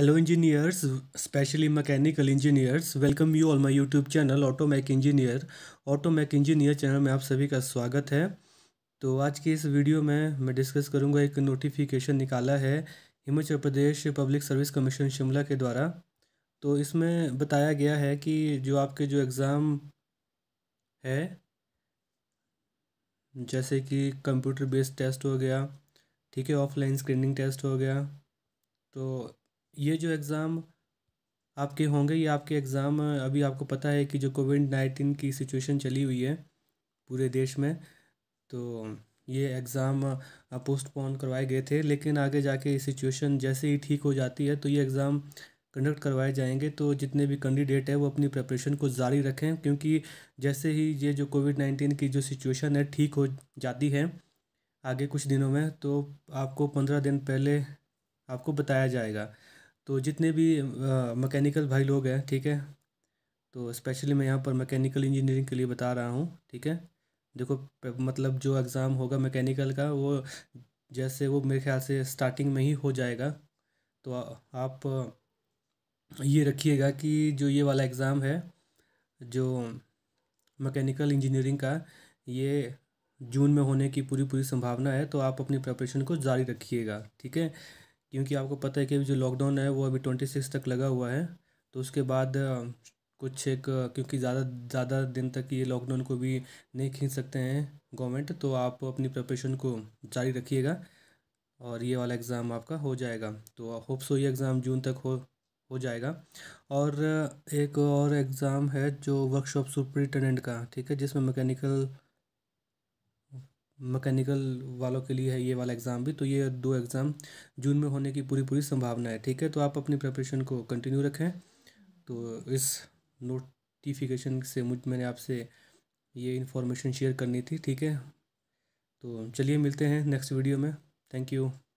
specially mechanical engineers welcome you all my YouTube channel auto mech engineer auto mech engineer channel में आप सभी का स्वागत है तो आज की इस वीडियो में मैं डिस्कस करूंगा एक नोटिफिकेशन निकाला है Himachal Pradesh public service commission Shimla के द्वारा तो इसमें बताया गया है कि जो आपके जो एग्ज़ाम है जैसे कि कंप्यूटर बेस्ड टेस्ट हो गया ठीक है ऑफलाइन स्क्रीनिंग टेस्ट हो गया तो ये जो एग्ज़ाम आपके होंगे ये आपके एग्ज़ाम अभी आपको पता है कि जो कोविड नाइन्टीन की सिचुएशन चली हुई है पूरे देश में तो ये एग्ज़ाम पोस्टपोन करवाए गए थे लेकिन आगे जाके ये सिचुएशन जैसे ही ठीक हो जाती है तो ये एग्ज़ाम कंडक्ट करवाए जाएंगे तो जितने भी कैंडिडेट हैं वो अपनी प्रिपरेशन को जारी रखें क्योंकि जैसे ही ये जो कोविड नाइन्टीन की जो सिचुएशन है ठीक हो जाती है आगे कुछ दिनों में तो आपको पंद्रह दिन पहले आपको बताया जाएगा तो जितने भी मैकेनिकल भाई लोग हैं ठीक है तो स्पेशली मैं यहाँ पर मैकेनिकल इंजीनियरिंग के लिए बता रहा हूँ ठीक है देखो मतलब जो एग्ज़ाम होगा मैकेनिकल का वो जैसे वो मेरे ख्याल से स्टार्टिंग में ही हो जाएगा तो आप ये रखिएगा कि जो ये वाला एग्ज़ाम है जो मैकेनिकल इंजीनियरिंग का ये जून में होने की पूरी पूरी संभावना है तो आप अपनी प्रिपरेशन को जारी रखिएगा ठीक है क्योंकि आपको पता है कि जो लॉकडाउन है वो अभी ट्वेंटी सिक्स तक लगा हुआ है तो उसके बाद कुछ एक क्योंकि ज़्यादा ज़्यादा दिन तक ये लॉकडाउन को भी नहीं खींच सकते हैं गवर्नमेंट तो आप अपनी प्रिपरेशन को जारी रखिएगा और ये वाला एग्ज़ाम आपका हो जाएगा तो होप सो ये एग्ज़ाम जून तक हो हो जाएगा और एक और एग्ज़ाम है जो वर्कशॉप सुपरिटेंडेंट का ठीक है जिसमें मैकेनिकल मैकेनिकल वालों के लिए है ये वाला एग्ज़ाम भी तो ये दो एग्ज़ाम जून में होने की पूरी पूरी संभावना है ठीक है तो आप अपनी प्रिपरेशन को कंटिन्यू रखें तो इस नोटिफिकेशन से मुझ मैंने आपसे ये इन्फॉर्मेशन शेयर करनी थी ठीक है तो चलिए मिलते हैं नेक्स्ट वीडियो में थैंक यू